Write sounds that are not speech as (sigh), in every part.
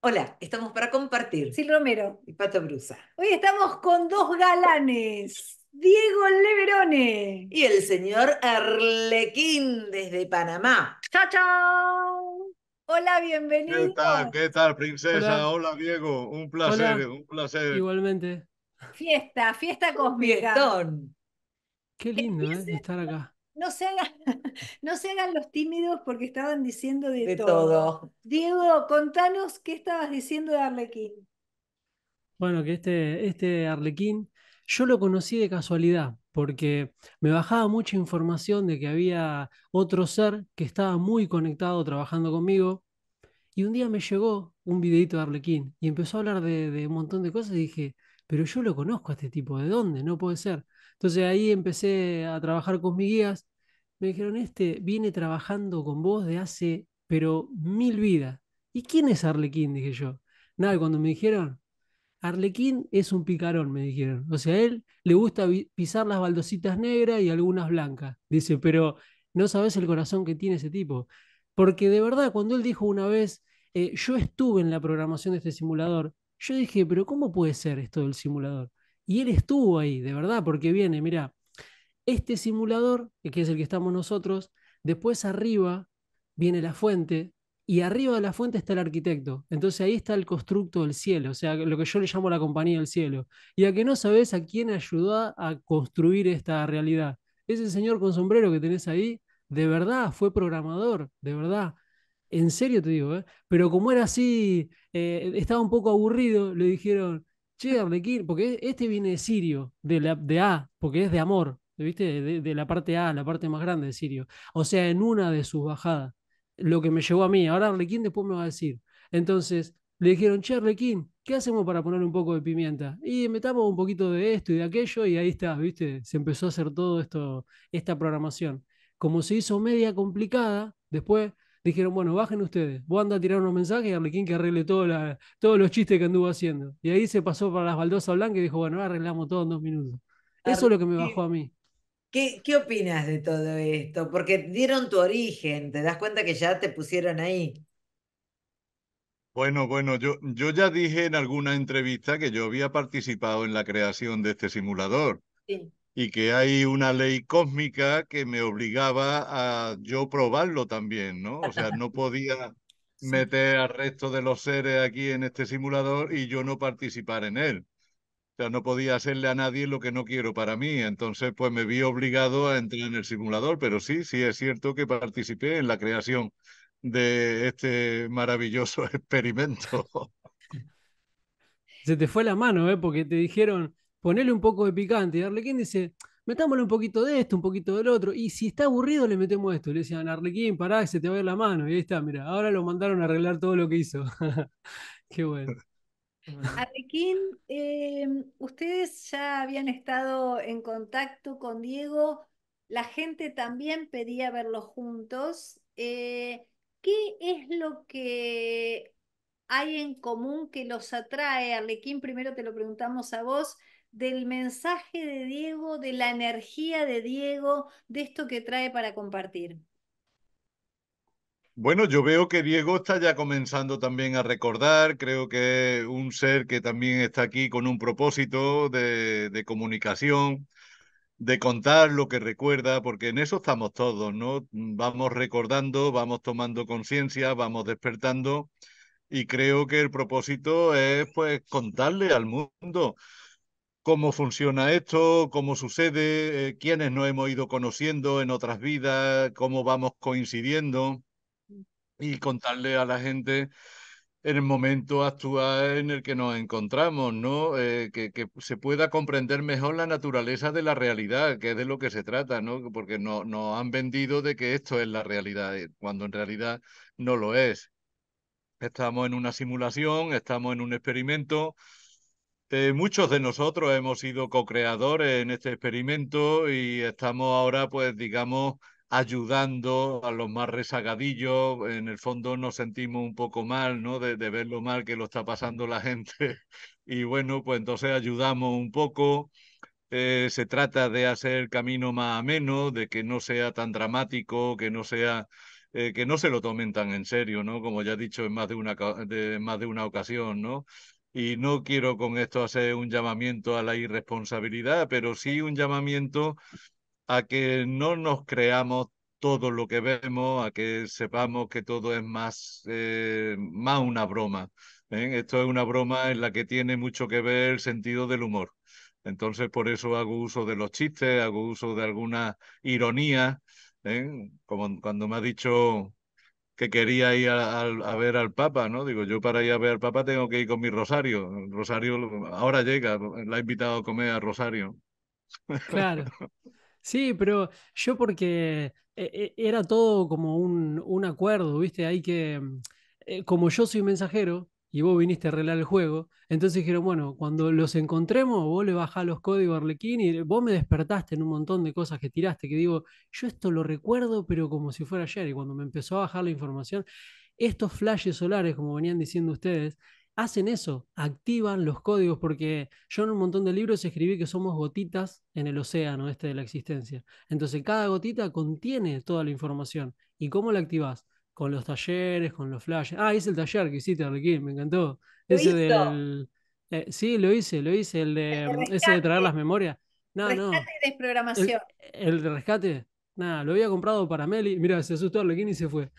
Hola, estamos para compartir. Sil Romero. Y Pato Brusa. Hoy estamos con dos galanes. Diego Leverone. Y el señor Arlequín desde Panamá. ¡Chao, chao! Hola, bienvenido. ¿Qué tal, qué tal, princesa? Hola, Diego. Un placer, un placer. Igualmente. Fiesta, fiesta con Qué lindo, ¿eh? Estar acá no se, hagan, (laughs) no se hagan los tímidos porque estaban diciendo de, todo. Diego, contanos qué estabas diciendo de Arlequín. Bueno, que este, este Arlequín, yo lo conocí de casualidad, porque me bajaba mucha información de que había otro ser que estaba muy conectado trabajando conmigo. Y un día me llegó un videito de Arlequín y empezó a hablar de, de un montón de cosas y dije, pero yo lo conozco a este tipo, ¿de dónde? No puede ser. Entonces ahí empecé a trabajar con mis guías. Me dijeron, este viene trabajando con vos de hace, pero mil vidas. ¿Y quién es Arlequín? Dije yo. Nada, cuando me dijeron, Arlequín es un picarón, me dijeron. O sea, a él le gusta pisar las baldositas negras y algunas blancas. Dice, pero no sabes el corazón que tiene ese tipo. Porque de verdad, cuando él dijo una vez, eh, yo estuve en la programación de este simulador, yo dije, pero ¿cómo puede ser esto del simulador? Y él estuvo ahí, de verdad, porque viene, mira, este simulador, eh, que es el que estamos nosotros, después arriba viene la fuente y arriba de la fuente está el arquitecto. Entonces ahí está el constructo del cielo, o sea, lo que yo le llamo la compañía del cielo. Y a que no sabes a quién ayudó a construir esta realidad. Ese señor con sombrero que tenés ahí, de verdad fue programador, de verdad. En serio te digo, ¿eh? pero como era así, eh, estaba un poco aburrido, le dijeron, che, Arlequín, porque e, este viene de Sirio, de, la, de A, porque es de amor, ¿viste? De, de, la parte A, la parte más grande de Sirio. O sea, en una de sus bajadas, lo que me llevó a mí. Ahora Arlequín después me va a decir. Entonces, le dijeron, che, Arlequín, ¿qué hacemos para poner un poco de pimienta? Y metamos un poquito de esto y de aquello, y ahí está, ¿viste? Se empezó a hacer todo esto, esta programación. Como se hizo media complicada, después dijeron, bueno, bajen ustedes, vos anda a tirar unos mensajes y Arlequín que arregle todos los chistes que anduvo haciendo. Y ahí se pasó para las baldosas blancas y dijo, bueno, arreglamos todo en dos minutos. Eso es lo que me bajó a mí. ¿Qué, ¿Qué opinas de todo esto? Porque dieron tu origen, te das cuenta que ya te pusieron ahí. Bueno, bueno, yo, yo ya dije en alguna entrevista que yo había participado en la creación de este simulador. Sí y que hay una ley cósmica que me obligaba a yo probarlo también, ¿no? O sea, no podía (laughs) meter al resto de los seres aquí en este simulador y yo no participar en él. O sea, no podía hacerle a nadie lo que no quiero para mí. Entonces, pues me vi obligado a entrar en el simulador, pero sí, sí es cierto que participé en la creación de este maravilloso (laughs) experimento. (laughs) Se te fue la mano, ¿eh? Porque te dijeron, ponerle un poco de picante. Y Arlequín dice, metámosle un poquito de esto, un poquito del otro. Y si está aburrido, le metemos esto. Le decían, Arlequín, pará, se te va a ver la mano. Y ahí está, mira, ahora lo mandaron a arreglar todo lo que hizo. (laughs) Qué bueno. Arlequín, em, ustedes ya habían estado en contacto con Diego. La gente también pedía verlos juntos. Eh, ¿Qué es lo que hay en común que los atrae? Arlequín, primero te lo preguntamos a vos del mensaje de Diego, de la energía de Diego, de esto que trae para compartir. Bueno, yo veo que Diego está ya comenzando también a recordar, creo que es un ser que también está aquí con un propósito de, comunicación, de contar lo que recuerda, porque en eso estamos todos, ¿no? Vamos recordando, vamos tomando conciencia, vamos despertando y creo que el propósito es pues contarle al mundo cómo funciona esto, cómo sucede, eh, quiénes nos hemos ido conociendo en otras vidas, cómo vamos coincidiendo y contarle a la gente en el momento actual en el que nos encontramos, ¿no? Eh, que, se pueda comprender mejor la naturaleza de la realidad, que es de lo que se trata, ¿no? Porque no, nos han vendido de que esto es la realidad, eh, cuando en realidad no lo es. Estamos en una simulación, estamos en un experimento, eh, muchos de nosotros hemos sido co-creadores en este experimento y estamos ahora, pues, digamos, ayudando a los más rezagadillos. En el fondo nos sentimos un poco mal, ¿no? De, ver lo mal que lo está pasando la gente. (laughs) Y bueno, pues entonces ayudamos un poco. Eh, se trata de hacer el camino más ameno, de que no sea tan dramático, que no sea eh, que no se lo tomen tan en serio, ¿no? Como ya he dicho en más de una, más de una ocasión, ¿no? y no quiero con esto hacer un llamamiento a la irresponsabilidad, pero sí un llamamiento a que no nos creamos todo lo que vemos, a que sepamos que todo es más, eh, más una broma. ¿eh? Esto es una broma en la que tiene mucho que ver el sentido del humor. Entonces, por eso hago uso de los chistes, hago uso de alguna ironía, ¿eh? como cuando me ha dicho que quería ir a, ver al Papa, ¿no? Digo, yo para ir a ver al Papa tengo que ir con mi Rosario. Rosario ahora llega, la ha invitado a comer a Rosario. Claro. (laughs) Sí, pero yo porque eh, eh, era todo como un, un acuerdo, ¿viste? Hay que, eh, como yo soy mensajero, y vos viniste a arreglar el juego. Entonces dijeron, bueno, cuando los encontremos, vos le bajás los códigos a Arlequín y vos me despertaste en un montón de cosas que tiraste, que digo, yo esto lo recuerdo, pero como si fuera ayer. Y cuando me empezó a bajar la información, estos flashes solares, como venían diciendo ustedes, hacen eso, activan los códigos, porque yo en un montón de libros escribí que somos gotitas en el océano este de la existencia. Entonces cada gotita contiene toda la información. ¿Y cómo la activás? con los talleres, con los flashes. Ah, hice el taller que hiciste, Arlequín, me encantó. Ese del. Eh, sí, lo hice, lo hice, el de, mm, ese de traer las memorias. No, rescate y desprogramación. El, de rescate, nada, lo había comprado para Meli. Mira, se asustó Arlequín y se fue.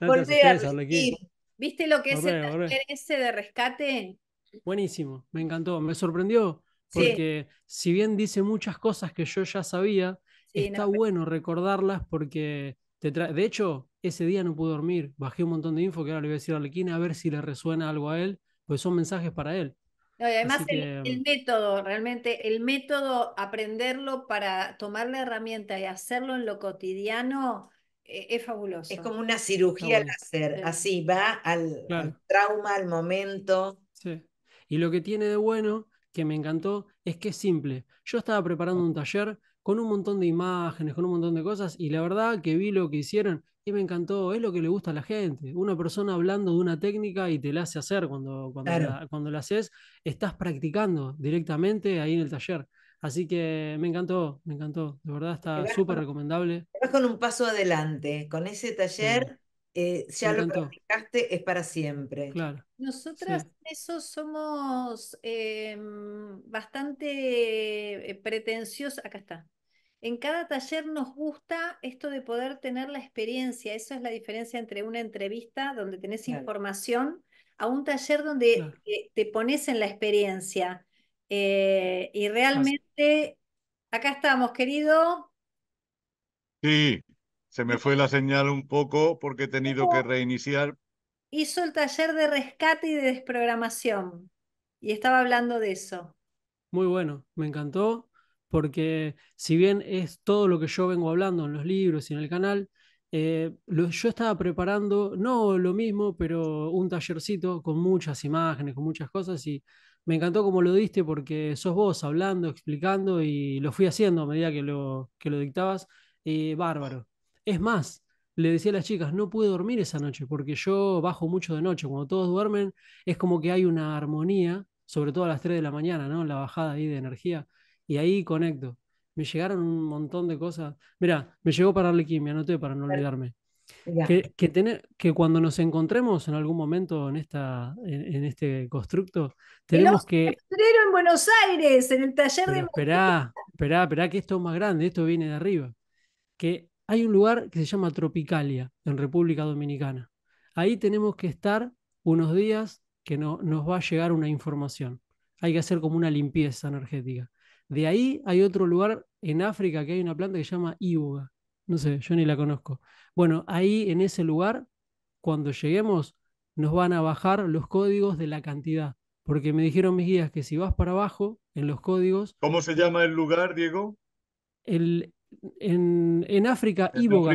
Por (laughs) ¿Viste lo que es el taller ese de rescate? Buenísimo, me encantó, me sorprendió. Porque si bien dice muchas cosas que yo ya sabía, está bueno recordarlas porque de hecho, ese día no pude dormir, bajé un montón de info que ahora le voy a decir a Arlequina a ver si le resuena algo a él, pues son mensajes para él. además el, método, realmente el método, aprenderlo para tomar la herramienta y hacerlo en lo cotidiano eh, es fabuloso. Es como una cirugía al hacer, así va al, al, trauma, al momento. Sí. Y lo que tiene de bueno, que me encantó, es que es simple. Yo estaba preparando un taller con un montón de imágenes, con un montón de cosas, y la verdad que vi lo que hicieron y me encantó, es lo que le gusta a la gente. Una persona hablando de una técnica y te la hace hacer cuando, cuando, la, cuando haces, estás practicando directamente ahí en el taller. Así que me encantó, me encantó. De verdad está súper recomendable. Vas con un paso adelante, con ese taller eh, ya lo practicaste, es para siempre. Claro. Nosotras eso somos em, bastante eh, pretenciosos. Acá está. En cada taller nos gusta esto de poder tener la experiencia. esa es la diferencia entre una entrevista donde tenés información a un taller donde te, pones en la experiencia. Eh, y realmente, acá estamos, querido. Sí, se me fue la señal un poco porque he tenido que reiniciar. Hizo el taller de rescate y de desprogramación y estaba hablando de eso. Muy bueno, me encantó porque si bien es todo lo que yo vengo hablando en los libros y en el canal, eh, yo estaba preparando, no lo mismo, pero un tallercito con muchas imágenes, con muchas cosas, y me encantó como lo diste porque sos vos hablando, explicando, y lo fui haciendo a medida que lo, que lo dictabas, bárbaro. Es más, le decía a las chicas, no pude dormir esa noche porque yo bajo mucho de noche. Cuando todos duermen es como que hay una armonía, sobre todo a las 3 de la mañana, ¿no? La bajada ahí de energía. Y ahí conecto. Me llegaron un montón de cosas. Mira, me llegó para darle me anoté para no olvidarme. Que, tener, que cuando nos encontremos en algún momento en, esta, en, este constructo, tenemos que... en Buenos Aires, en el taller de... Esperá, esperá, esperá, que esto es más grande, esto viene de arriba. Que hay un lugar que se llama Tropicalia, en República Dominicana. Ahí tenemos que estar unos días que no, nos va a llegar una información. Hay que hacer como una limpieza energética. De ahí hay otro lugar en África que hay una planta que se llama Iuga. No sé, yo ni la conozco. Bueno, ahí en ese lugar, cuando lleguemos, nos van a bajar los códigos de la cantidad. Porque me dijeron mis guías que si vas para abajo en los códigos. ¿Cómo se llama el lugar, Diego? El en, África, Iboga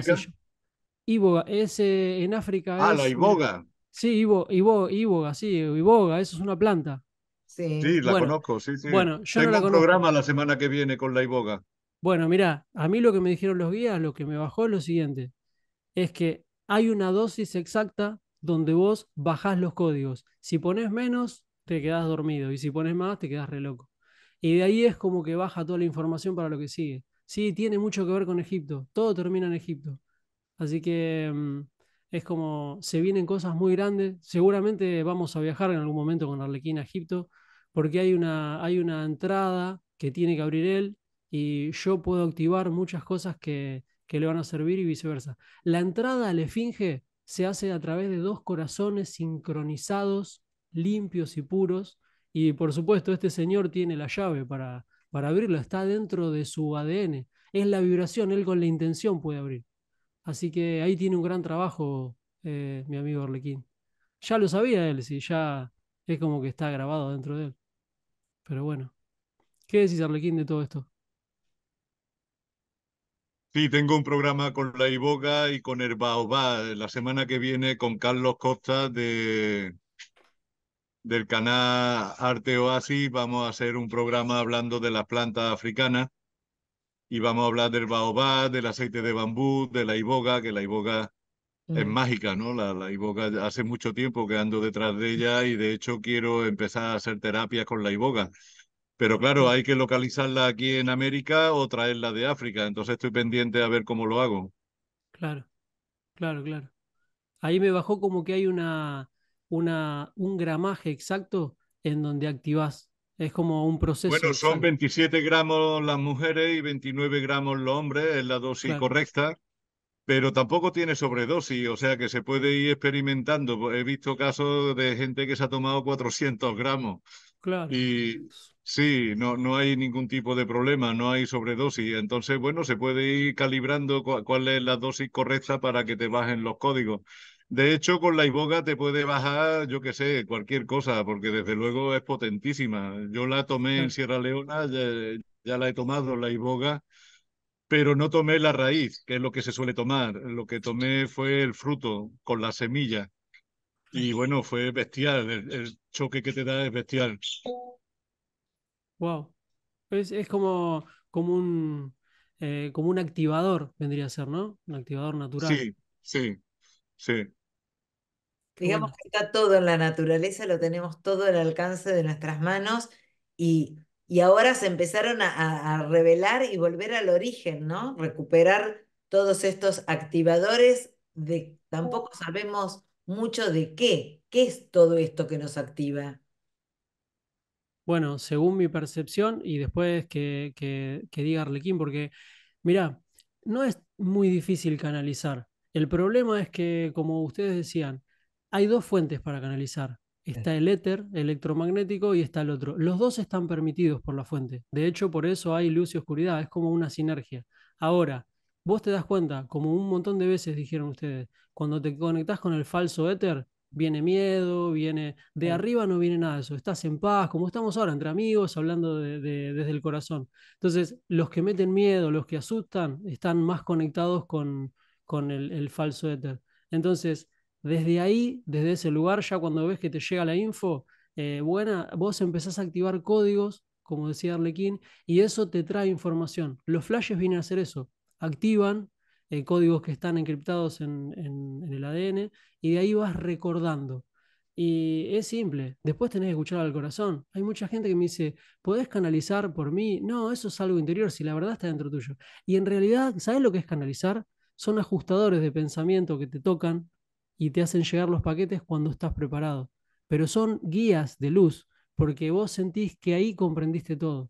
Iboga, en África. Ah, la Iboga. Sí, Iboga, sí, Iboga, eso es una planta. Sí, la conozco, sí, sí. Bueno, Tengo un programa la semana que viene con la Iboga. Bueno, mira, a mí lo que me dijeron los guías, lo que me bajó es lo siguiente, es que hay una dosis exacta donde vos bajás los códigos. Si pones menos, te quedás dormido y si pones más, te quedás re loco. Y de ahí es como que baja toda la información para lo que sigue. Sí, tiene mucho que ver con Egipto. Todo termina en Egipto. Así que mm, es como se vienen cosas muy grandes. Seguramente vamos a viajar en algún momento con Arlequín a Egipto, porque hay una, hay una entrada que tiene que abrir él y yo puedo activar muchas cosas que, le van a servir y viceversa. La entrada al finge se hace a través de dos corazones sincronizados, limpios y puros. Y por supuesto, este señor tiene la llave para, para abrirlo, está dentro de su ADN. Es la vibración, él con la intención puede abrir. Así que ahí tiene un gran trabajo eh, mi amigo Arlequín. Ya lo sabía él, sí, ya es como que está grabado dentro de él. Pero bueno, ¿qué decís Arlequín de todo esto? Sí, tengo un programa con la Iboga y con el Baobá la semana que viene con Carlos Costa de del canal Arte Oasis vamos a hacer un programa hablando de las plantas africanas y vamos a hablar del baobab, del aceite de bambú, de la iboga, que la iboga es mm. mágica, ¿no? La, la iboga hace mucho tiempo que ando detrás de ella y de hecho quiero empezar a hacer terapias con la iboga. Pero claro, mm. hay que localizarla aquí en América o traerla de África, entonces estoy pendiente a ver cómo lo hago. Claro, claro, claro. Ahí me bajó como que hay una una, un gramaje exacto en donde activas. Es como un proceso. Bueno, son 27 gramos las mujeres y 29 gramos los hombres, es la dosis correcta, pero tampoco tiene sobredosis, o sea que se puede ir experimentando. Pues, he visto casos de gente que se ha tomado 400 gramos. Claro. Y sí, no, no hay ningún tipo de problema, no hay sobredosis. Entonces, bueno, se puede ir calibrando cuál es la dosis correcta para que te bajen los códigos. De hecho, con la iboga te puede bajar, yo qué sé, cualquier cosa, porque desde luego es potentísima. Yo la tomé en Sierra Leona, ya, la he tomado, la iboga, pero no tomé la raíz, que es lo que se suele tomar. Lo que tomé fue el fruto con la semilla. Y bueno, fue bestial. El, choque que te da es bestial. Wow. Es, como, como, un, eh, como un activador, vendría a ser, ¿no? Un activador natural. Sí, sí, sí. Digamos que está todo en la naturaleza, lo tenemos todo al alcance de nuestras manos y, ahora se empezaron a, revelar y volver al origen, ¿no? Recuperar todos estos activadores de tampoco sabemos mucho de qué, qué es todo esto que nos activa. Bueno, según mi percepción, y después que, que, que diga Arlequín, porque mira, no es muy difícil canalizar. El problema es que, como ustedes decían, hay dos fuentes para canalizar. Está el éter electromagnético y está el otro. Los dos están permitidos por la fuente. De hecho, por eso hay luz y oscuridad. Es como una sinergia. Ahora, vos te das cuenta, como un montón de veces dijeron ustedes, cuando te conectás con el falso éter, viene miedo, viene... De arriba no viene nada de eso. Estás en paz, como estamos ahora, entre amigos, hablando desde el corazón. Entonces, los que meten miedo, los que asustan, están más conectados con, con el, el falso éter. Entonces, desde ahí, desde ese lugar, ya cuando ves que te llega la info, eh, buena, vos empezás a activar códigos, como decía Arlequín, y eso te trae información. Los flashes vienen a hacer eso, activan eh, códigos que están encriptados en, en el ADN y de ahí vas recordando. Y es simple, después tenés que escuchar al corazón. Hay mucha gente que me dice, ¿podés canalizar por mí? No, eso es algo interior, si la verdad está dentro tuyo. Y en realidad, ¿sabes lo que es canalizar? Son ajustadores de pensamiento que te tocan y te hacen llegar los paquetes cuando estás preparado. Pero son guías de luz, porque vos sentís que ahí comprendiste todo.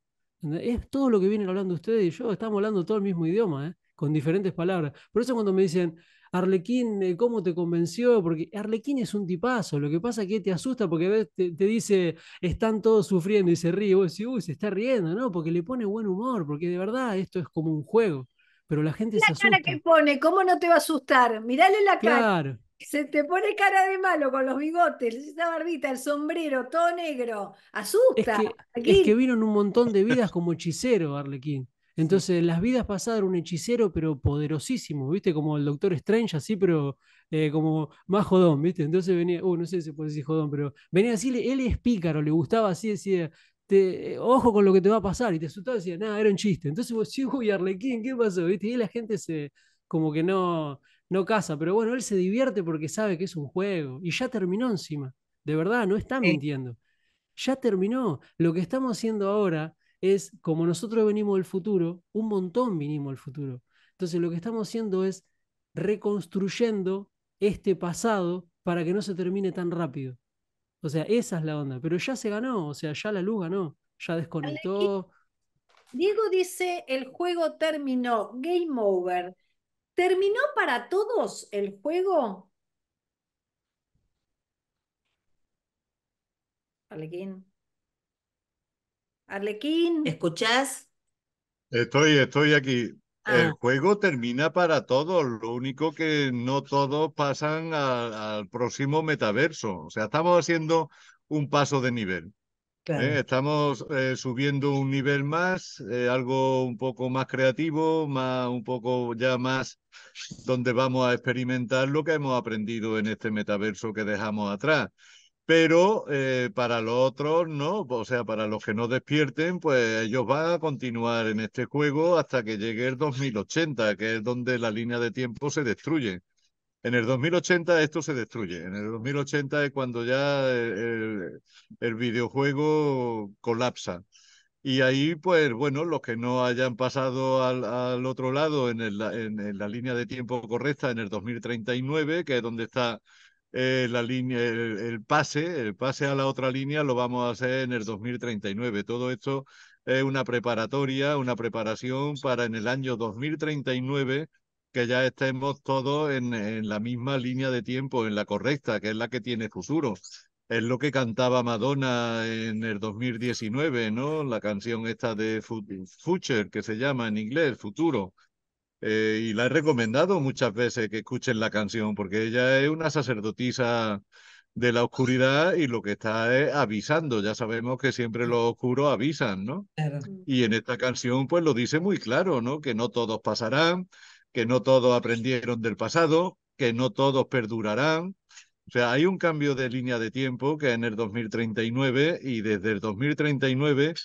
Es todo lo que vienen hablando ustedes y yo, estamos hablando todo el mismo idioma, ¿eh? con diferentes palabras. Por eso cuando me dicen, Arlequín, eh, ¿cómo te convenció? Porque Arlequín es un tipazo, lo que pasa es que te asusta porque te, te dice, están todos sufriendo y se ríe, y vos uy, se está riendo, ¿no? Porque le pone buen humor, porque de verdad esto es como un juego, pero la gente se asusta. cara que pone, ¿cómo no te va a asustar? Mirale la cara. Claro. Se te pone cara de malo con los bigotes, esa barbita, el sombrero, todo negro. Asusta. Es que, es vino un montón de vidas como hechicero, Arlequín. Entonces, las vidas pasadas era un hechicero, pero poderosísimo, ¿viste? Como el Doctor Strange, así, pero eh, como más jodón, ¿viste? Entonces venía, uh, no sé si se puede decir jodón, pero venía así, él es pícaro, le gustaba así, decía, eh, ojo con lo que te va a pasar, y te asustaba, decía, nada, era un chiste. Entonces vos, sí, uy, Arlequín, ¿qué pasó? ¿Viste? Y la gente se, como que no, no casa, pero bueno, él se divierte porque sabe que es un juego y ya terminó encima. De verdad, no está mintiendo. Ya terminó. Lo que estamos haciendo ahora es, como nosotros venimos del futuro, un montón vinimos del futuro. Entonces lo que estamos haciendo es reconstruyendo este pasado para que no se termine tan rápido. O sea, esa es la onda. Pero ya se ganó, o sea, ya la luz ganó, ya desconectó. Diego dice, el juego terminó, game over. ¿Terminó para todos el juego? Alequín, Arlequín. Escuchas. Estoy, estoy aquí. Ah. El juego termina para todos, lo único que no todos pasan al próximo metaverso. O sea, estamos haciendo un paso de nivel. ¿Eh? estamos eh, subiendo un nivel más, eh, algo un poco más creativo, más, un poco ya más donde vamos a experimentar lo que hemos aprendido en este metaverso que dejamos atrás. Pero para los otros, no, o sea, para los que no despierten, pues ellos van a continuar en este juego hasta que llegue el 2080, que es donde la línea de tiempo se destruye. En el 2080 esto se destruye. En el 2080 es cuando ya eh, el, videojuego colapsa. Y ahí, pues bueno, los que no hayan pasado al, otro lado en, en, la línea de tiempo correcta, en el 2039, que es donde está eh, la línea, el, pase, el pase a la otra línea lo vamos a hacer en el 2039. Todo esto es una preparatoria, una preparación para en el año 2039 que ya estemos todos en, en, la misma línea de tiempo, en la correcta, que es la que tiene futuro. Es lo que cantaba Madonna en el 2019, ¿no? La canción esta de Future, que se llama en inglés, Futuro. Eh, y la he recomendado muchas veces que escuchen la canción, porque ella es una sacerdotisa de la oscuridad y lo que está es avisando. Ya sabemos que siempre los oscuros avisan, ¿no? Mm. Y en esta canción, pues lo dice muy claro, ¿no? Que no todos pasarán, que no todos aprendieron del pasado, que no todos perdurarán. O sea, hay un cambio de línea de tiempo que en el 2039 y desde el 2039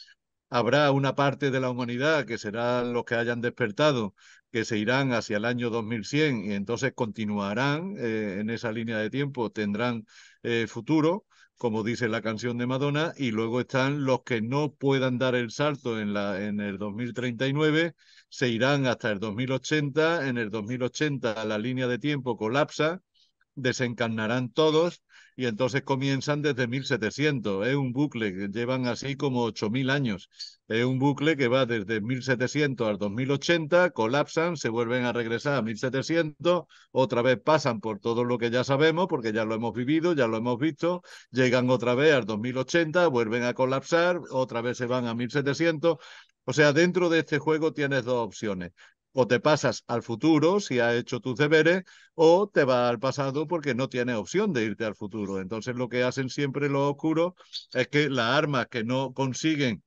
habrá una parte de la humanidad que serán los que hayan despertado, que se irán hacia el año 2100 y entonces continuarán eh, en esa línea de tiempo, tendrán eh, futuro, como dice la canción de Madonna, y luego están los que no puedan dar el salto en, la, en el 2039, se irán hasta el 2080, en el 2080 la línea de tiempo colapsa, desencarnarán todos y entonces comienzan desde 1700. Es un bucle que llevan así como 8.000 años. Es un bucle que va desde 1700 al 2080, colapsan, se vuelven a regresar a 1700, otra vez pasan por todo lo que ya sabemos, porque ya lo hemos vivido, ya lo hemos visto, llegan otra vez al 2080, vuelven a colapsar, otra vez se van a 1700. O sea, dentro de este juego tienes dos opciones o te pasas al futuro si ha hecho tus deberes, o te va al pasado porque no tiene opción de irte al futuro. Entonces lo que hacen siempre los oscuros es que las armas que no consiguen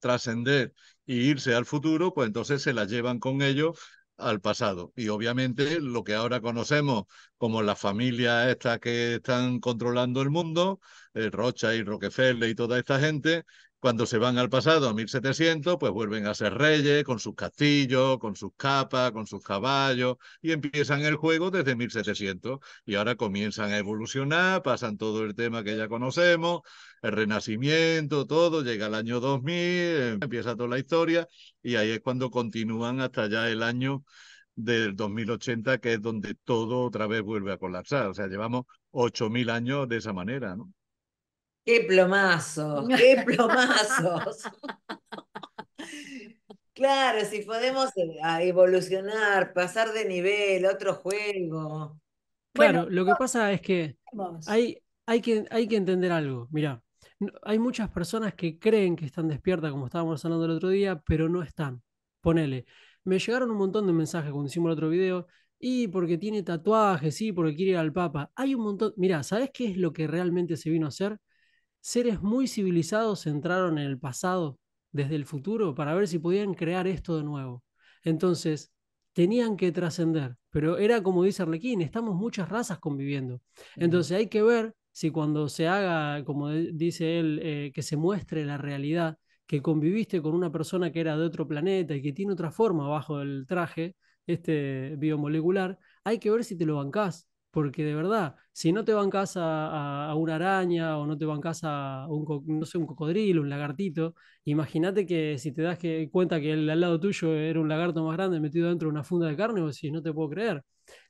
trascender y irse al futuro, pues entonces se las llevan con ellos al pasado. Y obviamente lo que ahora conocemos como las familias estas que están controlando el mundo, eh, Rocha y Rockefeller y toda esta gente, cuando se van al pasado, a 1700, pues vuelven a ser reyes con sus castillos, con sus capas, con sus caballos, y empiezan el juego desde 1700. Y ahora comienzan a evolucionar, pasan todo el tema que ya conocemos, el renacimiento, todo, llega el año 2000, eh, empieza toda la historia, y ahí es cuando continúan hasta ya el año del 2080, que es donde todo otra vez vuelve a colapsar. O sea, llevamos 8.000 años de esa manera, ¿no? ¡Qué plomazos! (laughs) ¡Qué plomazos! claro, si podemos eh, evolucionar, pasar de nivel, otro juego. Claro, lo que pasa es que hay, hay, que, hay que entender algo. mira, hay muchas personas que creen que están despiertas, como estábamos hablando el otro día, pero no están. Ponele, me llegaron un montón de mensajes decimos en el otro video. Y porque tiene tatuajes, y porque quiere ir al Papa. Hay un montón. Mirá, ¿sabes qué es lo que realmente se vino a hacer? Seres muy civilizados entraron en el pasado, desde el futuro, para ver si podían crear esto de nuevo. Entonces, tenían que trascender. Pero era como dice Arlequín, estamos muchas razas conviviendo. Entonces, hay que ver si cuando se haga, como dice él, eh, que se muestre la realidad, que conviviste con una persona que era de otro planeta y que tiene otra forma bajo el traje, este biomolecular, hay que ver si te lo bancás. Porque de verdad, si no te bancás a, a, una araña o no te bancás a un, no sé, un cocodrilo, un lagartito, imagínate que si te das cuenta que al lado tuyo era un lagarto más grande metido dentro de una funda de carne, o si no te puedo creer.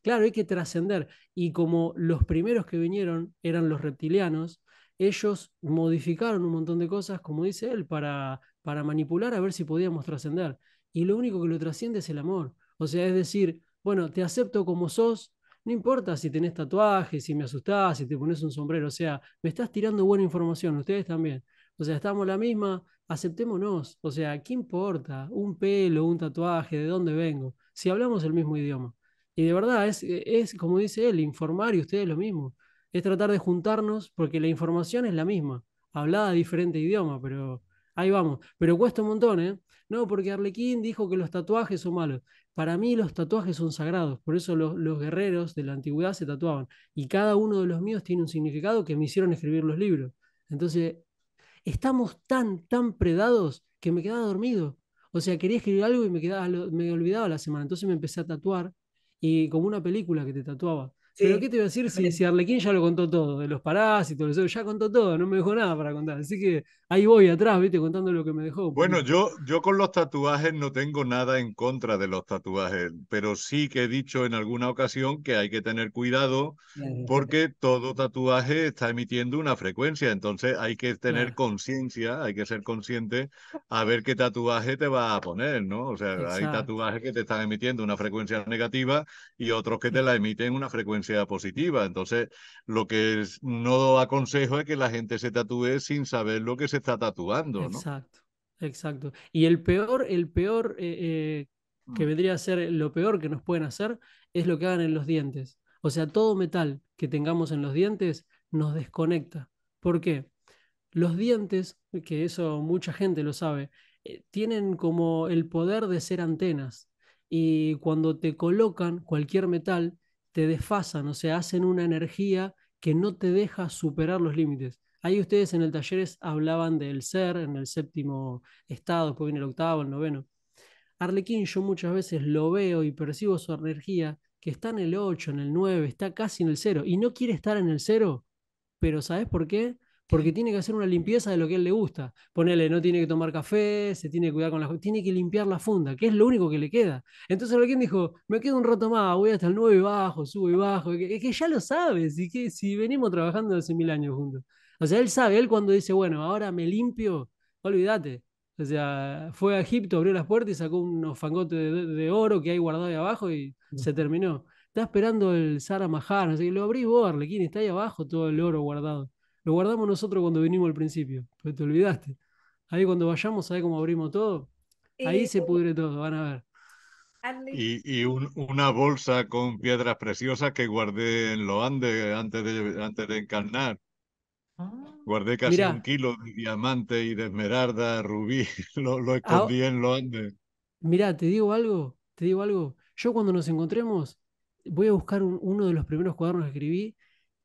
Claro, hay que trascender. Y como los primeros que vinieron eran los reptilianos, ellos modificaron un montón de cosas, como dice él, para, para manipular a ver si podíamos trascender. Y lo único que lo trasciende es el amor. O sea, es decir, bueno, te acepto como sos, no importa si tenés tatuajes, si me asustás, si te pones un sombrero, o sea, me estás tirando buena información, ustedes también. O sea, estamos la misma, aceptémonos. O sea, ¿qué importa? Un pelo, un tatuaje, de dónde vengo, si hablamos el mismo idioma. Y de verdad, es, es como dice él, informar y ustedes lo mismo es tratar de juntarnos porque la información es la misma, hablada diferente idioma, pero ahí vamos. Pero cuesta un montón, ¿eh? No, porque Arlequín dijo que los tatuajes son malos. Para mí los tatuajes son sagrados, por eso los, guerreros de la antigüedad se tatuaban. Y cada uno de los míos tiene un significado que me hicieron escribir los libros. Entonces, estamos tan, tan predados que me quedaba dormido. O sea, quería escribir algo y me, quedaba, me olvidaba la semana. Entonces me empecé a tatuar y como una película que te tatuaba. Pero ¿qué te iba a decir si Arlequín ya lo contó todo? De los parásitos, ya contó todo, no me dejó nada para contar. Así que ahí voy atrás, viste, contando lo que me dejó. Bueno, yo, yo con los tatuajes no tengo nada en contra de los tatuajes, pero sí que he dicho en alguna ocasión que hay que tener cuidado porque todo tatuaje está emitiendo una frecuencia, entonces hay que tener conciencia, hay que ser consciente a ver qué tatuaje te va a poner, ¿no? O sea, hay tatuajes que te están emitiendo una frecuencia negativa y otros que te la emiten una frecuencia positiva, entonces lo que no aconsejo es que la gente se tatúe sin saber lo que se está tatuando, Exacto, Y el peor, el peor eh, eh, que mm. vendría a ser lo peor que nos pueden hacer es lo que hagan en los dientes. O sea, todo metal que tengamos en los dientes nos desconecta. ¿Por qué? Los dientes, que eso mucha gente lo sabe, eh, tienen como el poder de ser antenas. Y cuando te colocan cualquier metal, te desfasan, o sea, hacen una energía que no te deja superar los límites. Ahí ustedes en el talleres hablaban del ser en el séptimo estado, después viene el octavo, el noveno. Arlequín yo muchas veces lo veo y percibo su energía que está en el ocho, en el nueve, está casi en el cero y no quiere estar en el cero pero ¿sabes por qué? Porque tiene que hacer una limpieza de lo que a él le gusta. Ponele, no tiene que tomar café, se tiene que cuidar con las tiene que limpiar la funda, que es lo único que le queda. Entonces Arlequín dijo, me quedo un rato más, voy hasta el nueve y bajo, subo y bajo. Es que, ya lo sabes, y que si venimos trabajando hace mil años juntos. O sea, él sabe, él cuando dice, bueno, ahora me limpio, olvídate. O sea, fue a Egipto, abrió las puertas y sacó unos fangotes de, oro que hay guardado ahí abajo y mm. se terminó. Está esperando el Sara Mahar, o que lo abrís vos, Arlequín, está ahí abajo todo el oro guardado. Lo guardamos nosotros cuando vinimos al principio, pero te olvidaste. Ahí cuando vayamos, ¿sabes cómo abrimos todo? Ahí se pudre todo, van a ver. Y, una bolsa con piedras preciosas que guardé en los antes de, antes de encarnar. Ah, Guardé casi un kilo de diamante y de esmeralda, rubí, (laughs) lo, ah, escondí en lo Mira, te digo algo, te digo algo. Yo cuando nos encontremos, voy a buscar uno de los primeros cuadernos que escribí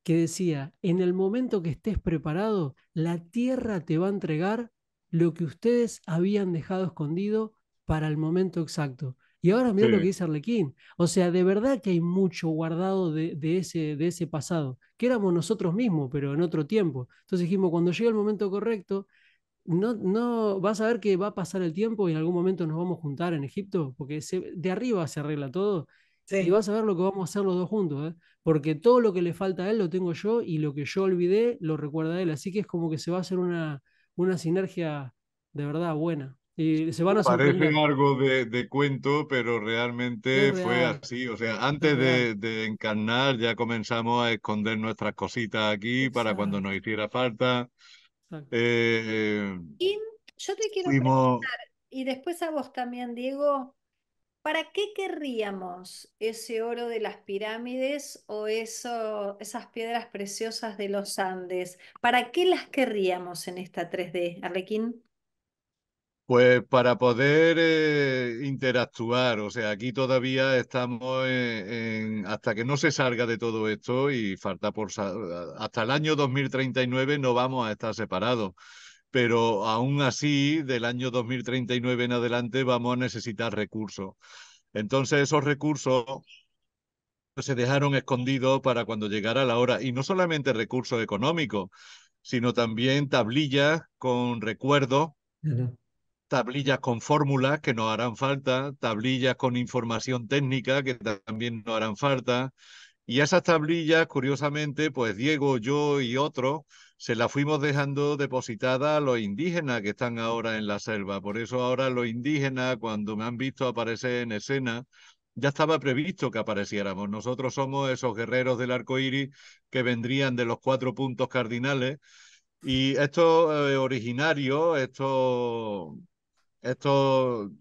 que decía, en el momento que estés preparado, la tierra te va a entregar lo que ustedes habían dejado escondido para el momento exacto. Y ahora mira lo que dice Arlequín. O sea, de verdad que hay mucho guardado de, ese, de ese pasado, que éramos nosotros mismos, pero en otro tiempo. Entonces dijimos, cuando llegue el momento correcto, no, no vas a ver que va a pasar el tiempo y en algún momento nos vamos a juntar en Egipto, porque de arriba se arregla todo. Y vas a ver lo que vamos a hacer los dos juntos, ¿eh? porque todo lo que le falta a él lo tengo yo y lo que yo olvidé lo recuerda él. Así que es como que se va a hacer una, una sinergia de verdad buena. Y Parece algo de, cuento, pero realmente fue así. O sea, antes de, encarnar ya comenzamos a esconder nuestras cositas aquí para cuando nos hiciera falta. y eh, yo te quiero preguntar, y después a vos también, Diego, ¿para qué querríamos ese oro de las pirámides o eso, esas piedras preciosas de los Andes? ¿Para qué las querríamos en esta 3D, Arlequín? Pues para poder eh, interactuar, o sea, aquí todavía estamos en, hasta que no se salga de todo esto y falta por hasta el año 2039 no vamos a estar separados, pero aún así del año 2039 en adelante vamos a necesitar recursos. Entonces esos recursos se dejaron escondidos para cuando llegara la hora y no solamente recursos económicos, sino también tablillas con recuerdos tablillas con fórmulas que nos harán falta, tablillas con información técnica que también nos harán falta. Y esas tablillas, curiosamente, pues Diego, yo y otros se las fuimos dejando depositadas a los indígenas que están ahora en la selva. Por eso ahora los indígenas, cuando me han visto aparecer en escena, ya estaba previsto que apareciéramos. Nosotros somos esos guerreros del arco iris que vendrían de los cuatro puntos cardinales. Y esto eh, originario, esto estos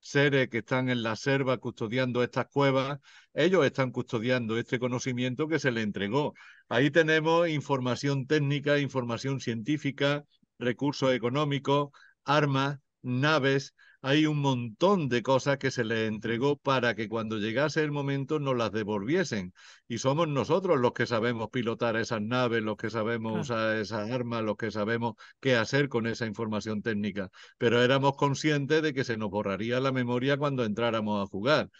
seres que están en la selva custodiando estas cuevas, ellos están custodiando este conocimiento que se le entregó. Ahí tenemos información técnica, información científica, recursos económicos, armas, naves, hay un montón de cosas que se le entregó para que cuando llegase el momento nos las devolviesen. Y somos nosotros los que sabemos pilotar esas naves, los que sabemos usar esas armas, los que sabemos qué hacer con esa información técnica. Pero éramos conscientes de que se nos borraría la memoria cuando entráramos a jugar.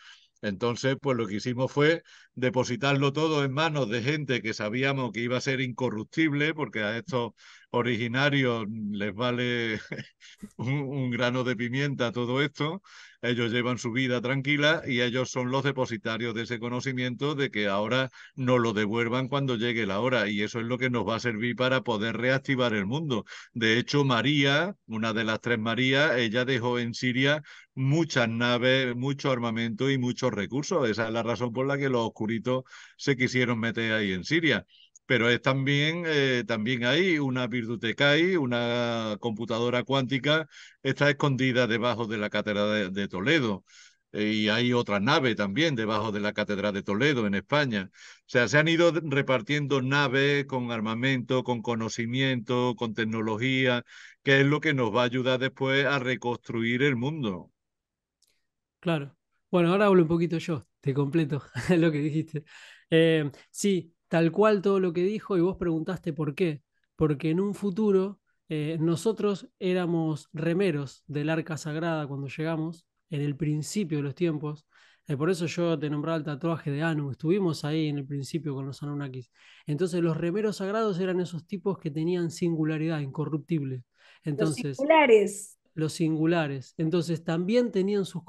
Entonces, pues lo que hicimos fue depositarlo todo en manos de gente que sabíamos que iba a ser incorruptible, porque a estos originarios mm, les vale (laughs) un, grano de pimienta todo esto, ellos llevan su vida tranquila y ellos son los depositarios de ese conocimiento de que ahora no lo devuelvan cuando llegue la hora y eso es lo que nos va a servir para poder reactivar el mundo. De hecho, María, una de las tres Marías, ella dejó en Siria muchas naves, mucho armamento y muchos recursos. Esa es la razón por la que los oscuritos se quisieron meter ahí en Siria pero es también, eh, también hay una virtutecai, una computadora cuántica, está escondida debajo de la Cátedra de, Toledo. y hay otra nave también debajo de la Catedral de Toledo en España. O sea, se han ido repartiendo naves con armamento, con conocimiento, con tecnología, que es lo que nos va a ayudar después a reconstruir el mundo. Claro. Bueno, ahora hablo un poquito yo, te completo (laughs) lo que dijiste. Eh, sí, tal cual todo lo que dijo y vos preguntaste por qué. Porque en un futuro eh, nosotros éramos remeros del arca sagrada cuando llegamos, en el principio de los tiempos. Eh, por eso yo te nombraba el tatuaje de Anu. Estuvimos ahí en el principio con los Anunnakis. Entonces, los remeros sagrados eran esos tipos que tenían singularidad, incorruptible. Entonces, los singulares. Los singulares. Entonces, también tenían sus,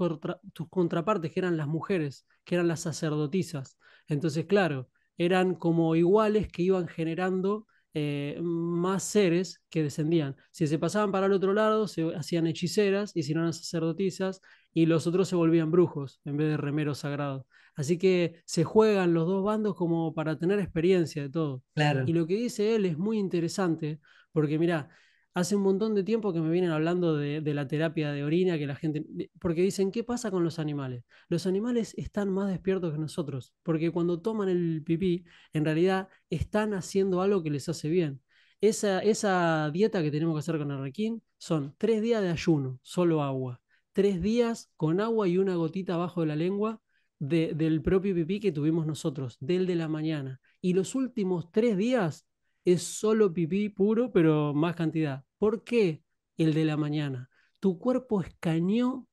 sus contrapartes, que eran las mujeres, que eran las sacerdotisas. Entonces, claro, eran como iguales que iban generando eh, más seres que descendían. Si se pasaban para el otro lado, se hacían hechiceras y si no eran sacerdotisas, y los otros se volvían brujos en vez de remeros sagrados. Así que se juegan los dos bandos como para tener experiencia de todo. Claro. Y lo que dice él es muy interesante, porque mira, Hace un montón de tiempo que me vienen hablando de, la terapia de orina, que la gente, porque dicen, ¿qué pasa con los animales? Los animales están más despiertos que nosotros, porque cuando toman el pipí, en realidad están haciendo algo que les hace bien. Esa, esa dieta que tenemos que hacer con el requín son tres días de ayuno, solo agua. Tres días con agua y una gotita abajo de la lengua del propio pipí que tuvimos nosotros, del de la mañana. Y los últimos tres días es solo pipí puro, pero más cantidad. ¿Por qué el de la mañana? Tu cuerpo escaneó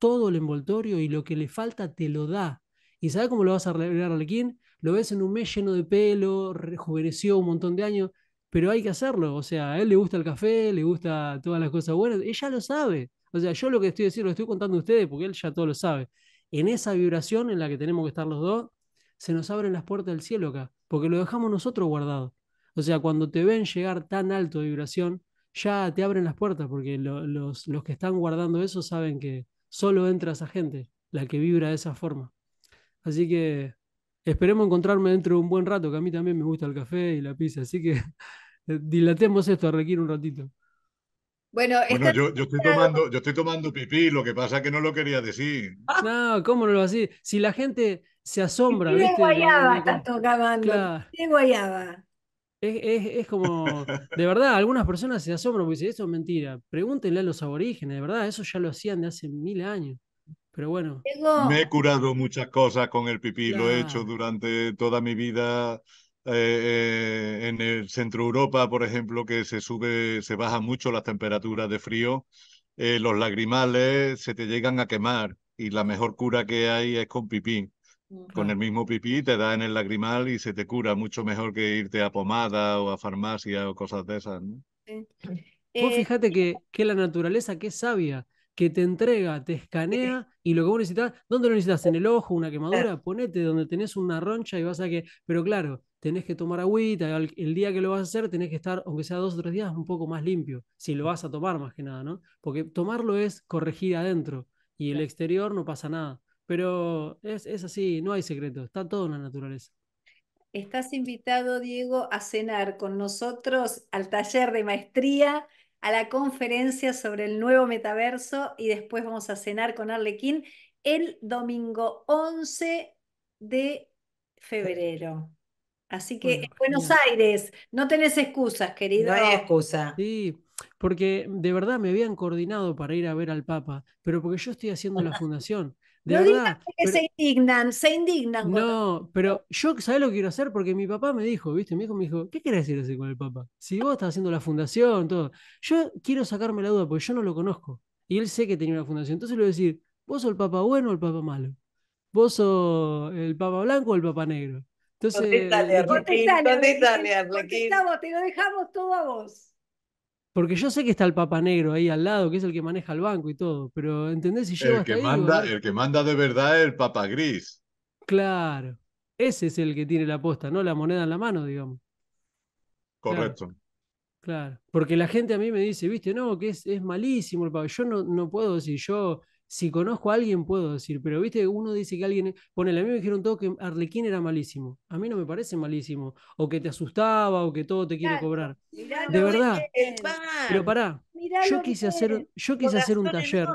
todo el envoltorio y lo que le falta te lo da. ¿Y sabes cómo lo vas a revelar a Lo ves en un mes lleno de pelo, rejuveneció un montón de años, pero hay que hacerlo. O sea, a él le gusta el café, le gusta todas las cosas buenas. Ella lo sabe. O sea, yo lo que estoy diciendo lo estoy contando a ustedes porque él ya todo lo sabe. En esa vibración en la que tenemos que estar los dos, se nos abren las puertas del cielo acá, porque lo dejamos nosotros guardado. O sea, cuando te ven llegar tan alto de vibración, ya te abren las puertas porque los, que están guardando eso saben que solo entra esa gente, la que vibra de esa forma. Así que esperemos encontrarme dentro de un buen rato, que a mí también me gusta el café y la pizza, así que (laughs) eh, dilatemos esto a un ratito. Bueno, yo, estoy tomando, yo estoy tomando pipí, lo que pasa es que no lo quería decir. Ah. No, ¿cómo no lo vas a decir? Si la gente se asombra. ¿viste? guayaba estás tocando? Claro. guayaba. Es, como, (laughs) de verdad, algunas personas se asombran porque dicen, eso es mentira. Pregúntenle a los aborígenes, de verdad, eso ya lo hacían de hace mil años. Pero bueno. Me he curado muchas cosas con el pipí, lo he hecho durante toda mi vida. Eh, eh, en el centro Europa, por ejemplo, que se sube, se baja mucho las temperaturas de frío, eh, los lagrimales se te llegan a quemar y la mejor cura que hay es con pipí. Con el mismo pipí te da en el lagrimal y se te cura mucho mejor que irte a pomada o a farmacia o cosas de esas. Eh, fíjate que, que, la naturaleza que es sabia, que te entrega, te escanea (laughs) y lo que vos necesitas, ¿dónde lo necesitas? ¿En el ojo, una quemadura? Ponete donde tenés una roncha y vas a que. Pero claro, tenés que tomar agüita, el día que lo vas a hacer tenés que estar, aunque sea dos o tres días, un poco más limpio, si lo vas a tomar más que nada, ¿no? Porque tomarlo es corregir adentro y el exterior no pasa nada. Pero es, así, no hay secreto, está todo en la naturaleza. Estás invitado, Diego, a cenar con nosotros al taller de maestría, a la conferencia sobre el nuevo metaverso y después vamos a cenar con Arlequín el domingo 11 de febrero. Así que en Buenos Aires, no tenés excusas, querido. No hay excusa. Sí, porque de verdad me habían coordinado para ir a ver al Papa, pero porque yo estoy haciendo la fundación no pero, se indignan, se indignan. No, pero yo, ¿sabés lo que quiero hacer? Porque mi papá me dijo, ¿viste? Mi hijo me dijo, ¿qué querés decir así con el papá? Si vos estás haciendo la fundación, todo. Yo quiero sacarme la duda porque yo no lo conozco. Y él sé que tenía una fundación. Entonces le voy a decir, ¿vos sos el papá bueno o el papá malo? ¿Vos sos el papá blanco o el papá negro? Entonces. ¿qué tal? te lo dejamos todo a vos. Porque yo sé que está el Papa Negro ahí al lado, que es el que maneja el banco y todo, pero ¿entendés? Si el, que manda, el que manda de verdad es el Papa Gris. Claro. Ese es el que tiene la aposta, ¿no? La moneda en la mano, digamos. Correcto. Claro. Porque la gente a mí me dice, viste, no, que es, malísimo el Papa. Yo no, no puedo decir, yo si conozco a alguien puedo decir, pero viste, uno dice que alguien, ponele, a mí me dijeron todo que Arlequín era malísimo, a mí no me parece malísimo, o que te asustaba, o que todo te quiere cobrar. de verdad, pero pará, yo quise, hacer, yo quise hacer un taller,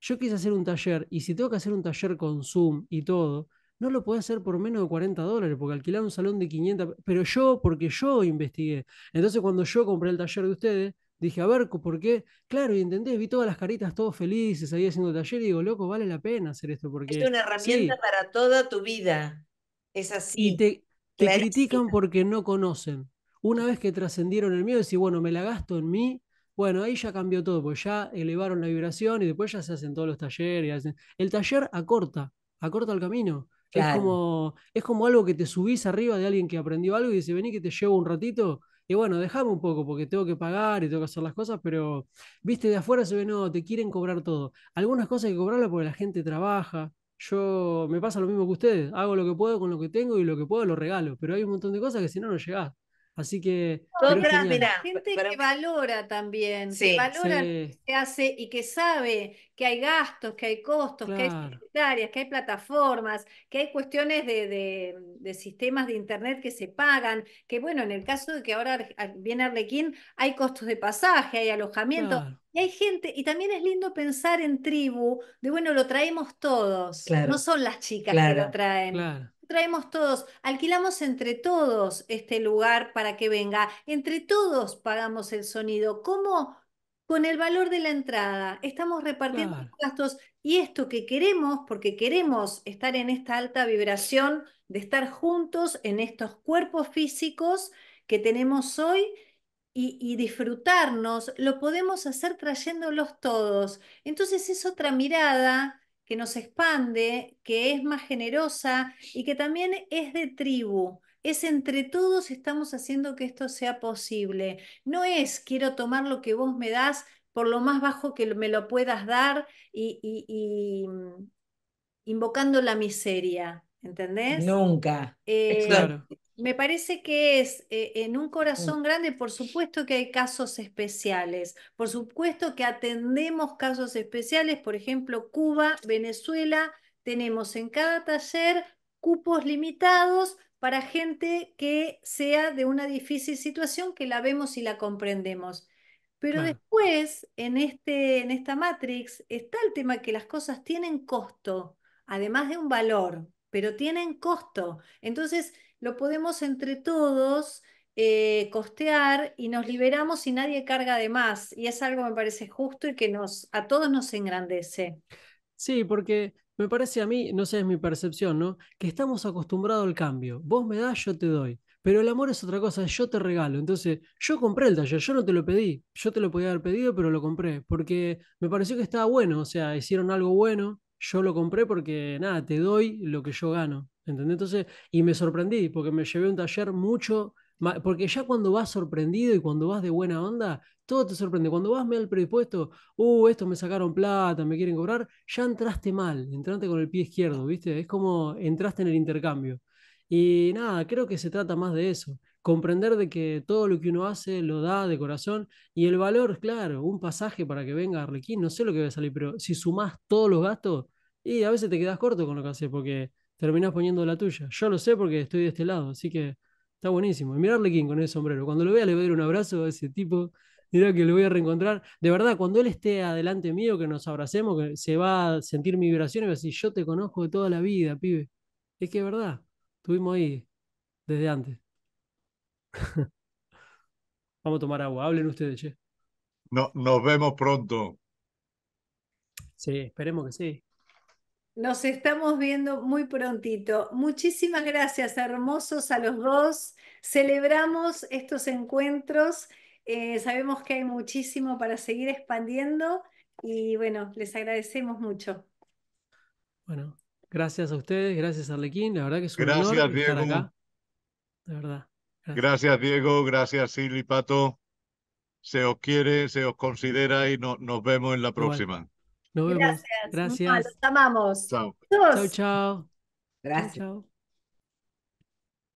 yo quise hacer un taller, y si tengo que hacer un taller con Zoom y todo, no lo puedo hacer por menos de 40 dólares, porque alquilar un salón de 500, pero yo, porque yo investigué. Entonces cuando yo compré el taller de ustedes, Dije, a ver, ¿por qué? Claro, y entendés, vi todas las caritas todos felices ahí haciendo taller y digo, loco, vale la pena hacer esto porque... Es una herramienta para toda tu vida. Es así. Y te, critican porque no conocen. Una vez que trascendieron el miedo, decís, bueno, me la gasto en mí, bueno, ahí ya cambió todo, porque ya elevaron la vibración y después ya se hacen todos los talleres. El taller acorta, acorta el camino. Es, como, es como algo que te subís arriba de alguien que aprendió algo y dice, vení que te llevo un ratito y bueno, dejame un poco porque tengo que pagar y tengo que hacer las cosas, pero, viste, de afuera se ve, no, te quieren cobrar todo. Algunas cosas hay que cobrarlas porque la gente trabaja. Yo me pasa lo mismo que ustedes, hago lo que puedo con lo que tengo y lo que puedo lo regalo, pero hay un montón de cosas que si no, no llegás. Así que. gente que valora también, que valora lo que hace y que sabe que hay gastos, que hay costos, que hay que hay plataformas, que hay cuestiones de, sistemas de internet que se pagan, que bueno, en el caso de que ahora ah, viene Arlequín, hay costos de pasaje, hay alojamiento. Y hay gente, y también es lindo pensar en tribu, de bueno, lo traemos todos, no son las chicas que lo traen traemos todos, alquilamos entre todos este lugar para que venga, entre todos pagamos el sonido. como Con el valor de la entrada. Estamos repartiendo los gastos y esto que queremos, porque queremos estar en esta alta vibración, de estar juntos en estos cuerpos físicos que tenemos hoy, y, y, disfrutarnos, lo podemos hacer trayéndolos todos. Entonces es otra mirada que nos expande, que es más generosa y que también es de tribu. Es entre todos estamos haciendo que esto sea posible. No es quiero tomar lo que vos me das por lo más bajo que me lo puedas dar y, mm, invocando la miseria. ¿Entendés? Nunca. Eh, claro me parece que es eh, en un mm. corazón grande, por supuesto que hay casos especiales, por supuesto que atendemos casos especiales, por ejemplo, Cuba, Venezuela, tenemos en cada taller cupos limitados para gente que sea de una difícil situación que la vemos y la comprendemos. Pero después, en, este, en esta Matrix, está el tema que las cosas tienen costo, además de un valor, pero tienen costo. Entonces, lo podemos entre todos eh, costear y nos liberamos y nadie carga de más. Y es algo, me parece, justo y que nos, a todos nos engrandece. Sí, porque me parece a mí, no sé, es mi percepción, ¿no? Que estamos acostumbrados al cambio. Vos me das, yo te doy. Pero el amor es otra cosa, yo te regalo. Entonces, yo compré el taller, yo no te lo pedí. Yo te lo podía haber pedido, pero lo compré. Porque me pareció que estaba bueno, o sea, hicieron algo bueno. Yo lo compré porque, nada, te doy lo que yo gano. Entonces, y me sorprendí porque me llevé un taller mucho, porque ya cuando vas sorprendido y cuando vas de buena onda, todo te sorprende. Cuando vas mal predispuesto, uh, estos me sacaron plata, me quieren cobrar, ya entraste mal, entraste con el pie izquierdo, ¿viste? Es como entraste en el intercambio. Y nada, creo que se trata más de eso, comprender de que todo lo que uno hace lo da de corazón y el valor, claro, un pasaje para que venga Arlequín, no sé lo que va a salir, pero si sumas todos los gastos, y a veces te quedas corto con lo que haces, porque terminás poniendo la tuya. Yo lo sé porque estoy de este lado, así que está buenísimo. Y mirarle quién con ese sombrero. Cuando lo vea, le voy a dar un abrazo a ese tipo. mirá que lo voy a reencontrar. De verdad, cuando él esté adelante mío, que nos abracemos, que se va a sentir mi vibración y va a decir, yo te conozco de toda la vida, pibe. Es que es verdad, estuvimos ahí desde antes. (laughs) Vamos a tomar agua, hablen ustedes, che. No, nos vemos pronto. Sí, esperemos que sí. Nos estamos viendo muy prontito. Muchísimas gracias, hermosos a los dos. Celebramos estos encuentros. Eh, sabemos que hay muchísimo para seguir expandiendo y bueno, les agradecemos mucho. Bueno, gracias a ustedes, gracias Arlequín, la verdad que es un gracias, Diego. Gracias. Diego, gracias Silvi Pato. Se os quiere, se os considera y nos vemos en la próxima. Nos vemos. Gracias. Gracias. Nos amamos. Chao. Chao, chao. Gracias.